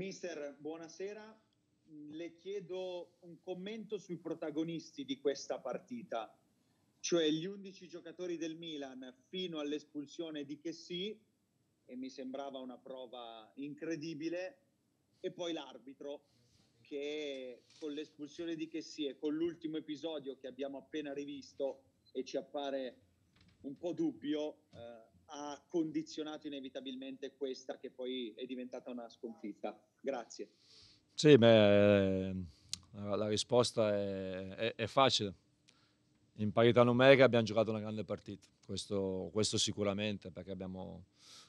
Mister, buonasera. Le chiedo un commento sui protagonisti di questa partita, cioè gli 11 giocatori del Milan fino all'espulsione di Chessy, e mi sembrava una prova incredibile, e poi l'arbitro che con l'espulsione di Chessy e con l'ultimo episodio che abbiamo appena rivisto e ci appare un po' dubbio, eh, ha condizionato inevitabilmente questa che poi è diventata una sconfitta. Grazie. Sì, beh, eh, la risposta è, è, è facile. In parità numerica abbiamo giocato una grande partita, questo, questo sicuramente, perché abbiamo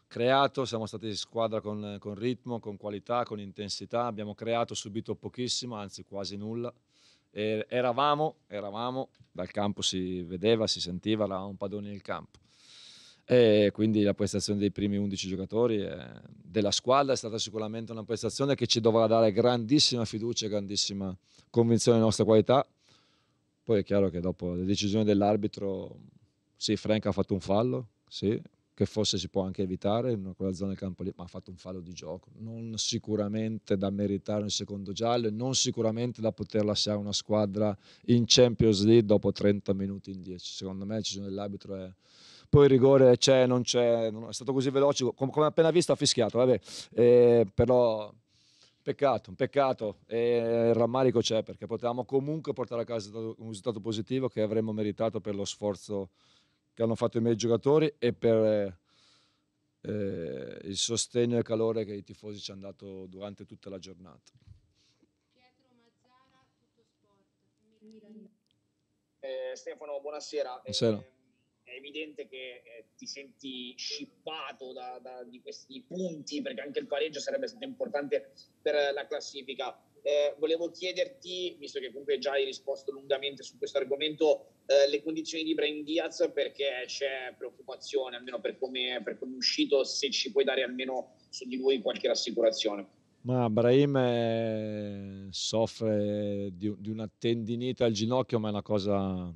creato, siamo stati squadra con, con, ritmo, con qualità, con intensità, abbiamo creato subito pochissimo, anzi quasi nulla. E eravamo, eravamo, dal campo si vedeva, si sentiva, eravamo padroni del campo. E quindi la prestazione dei primi 11 giocatori della squadra è stata sicuramente una prestazione che ci dovrà dare grandissima fiducia e grandissima convinzione della nostra qualità. Poi è chiaro che dopo le decisioni dell'arbitro, sì, Frank ha fatto un fallo, sì, che forse si può anche evitare in quella zona del campo lì, ma ha fatto un fallo di gioco. Non sicuramente da meritare un secondo giallo, e non sicuramente da poter lasciare una squadra in Champions League dopo 30 minuti in 10. Secondo me la decisione dell'arbitro è... Poi il rigore c'è, non c'è, è stato così veloce, come appena visto ha fischiato, vabbè, eh, però Peccato, un peccato. E eh, il rammarico c'è perché potevamo comunque portare a casa un risultato positivo che avremmo meritato per lo sforzo che hanno fatto i miei giocatori e per eh, il sostegno e il calore che i tifosi ci hanno dato durante tutta la giornata. Mazzara, eh, Stefano, buonasera. buonasera. Eh, è evidente che eh, ti senti scippato da, da, di questi punti, perché anche il pareggio sarebbe stato importante per la classifica. Eh, volevo chiederti, visto che comunque già hai risposto lungamente su questo argomento, eh, le condizioni di Brain Diaz perché c'è preoccupazione, almeno per come, per come è uscito, se ci puoi dare almeno su di lui qualche rassicurazione. Ma Brahim eh, soffre di, di una tendinite al ginocchio, ma è una cosa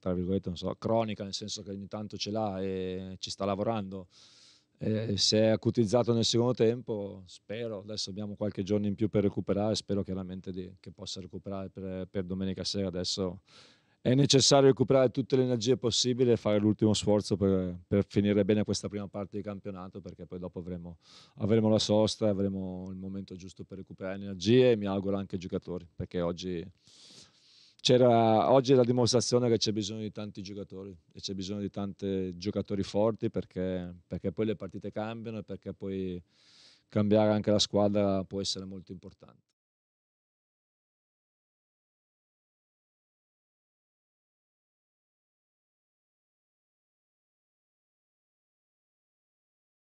tra virgolette, non so, cronica, nel senso che ogni tanto ce l'ha e ci sta lavorando. E se è acutizzato nel secondo tempo, spero, adesso abbiamo qualche giorno in più per recuperare, spero chiaramente di, che possa recuperare per, per, domenica sera. Adesso è necessario recuperare tutte le energie possibili e fare l'ultimo sforzo per, per finire bene questa prima parte di campionato, perché poi dopo avremo, avremo la sosta, e avremo il momento giusto per recuperare energie e mi auguro anche ai giocatori, perché oggi c'era, oggi è la dimostrazione che c'è bisogno di tanti giocatori e c'è bisogno di tanti giocatori forti perché, perché poi le partite cambiano e perché poi cambiare anche la squadra può essere molto importante.